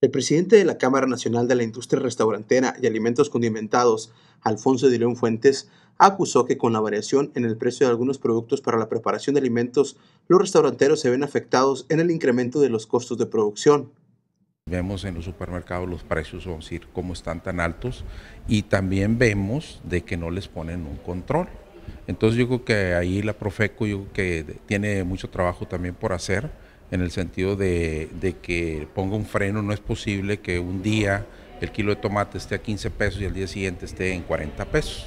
El presidente de la Cámara Nacional de la Industria Restaurantera y Alimentos Condimentados, Alfonso de León Fuentes, acusó que con la variación en el precio de algunos productos para la preparación de alimentos, los restauranteros se ven afectados en el incremento de los costos de producción. Vemos en los supermercados los precios, vamos a decir, cómo están tan altos y también vemos de que no les ponen un control. Entonces yo creo que ahí la Profeco yo que tiene mucho trabajo también por hacer en el sentido de, que ponga un freno, no es posible que un día el kilo de tomate esté a 15 pesos y el día siguiente esté en 40 pesos.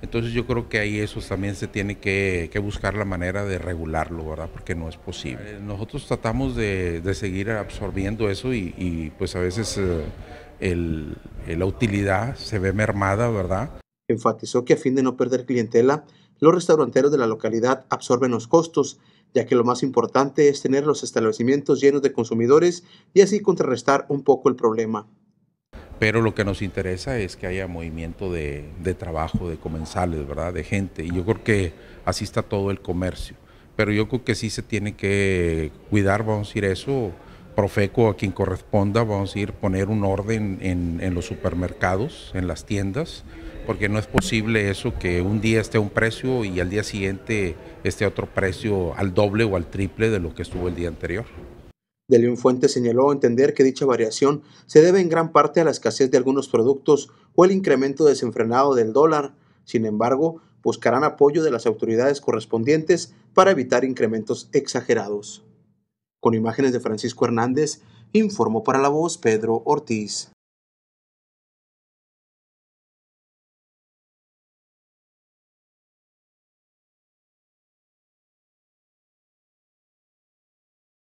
Entonces yo creo que ahí eso también se tiene que, buscar la manera de regularlo, ¿verdad? Porque no es posible. Nosotros tratamos de, seguir absorbiendo eso y, pues a veces eh, la utilidad se ve mermada, ¿verdad? Enfatizó que a fin de no perder clientela, los restauranteros de la localidad absorben los costos, ya que lo más importante es tener los establecimientos llenos de consumidores y así contrarrestar un poco el problema. Pero lo que nos interesa es que haya movimiento de, trabajo, de comensales, ¿verdad? de gente. Y yo creo que así está todo el comercio. Pero yo creo que sí se tiene que cuidar, vamos a decir eso, Profeco a quien corresponda, vamos a ir poner un orden en, los supermercados, en las tiendas, porque no es posible eso que un día esté un precio y al día siguiente esté otro precio al doble o al triple de lo que estuvo el día anterior. De León señaló entender que dicha variación se debe en gran parte a la escasez de algunos productos o el incremento desenfrenado del dólar. Sin embargo, buscarán apoyo de las autoridades correspondientes para evitar incrementos exagerados. Con imágenes de Francisco Hernández, informó para la voz Pedro Ortiz.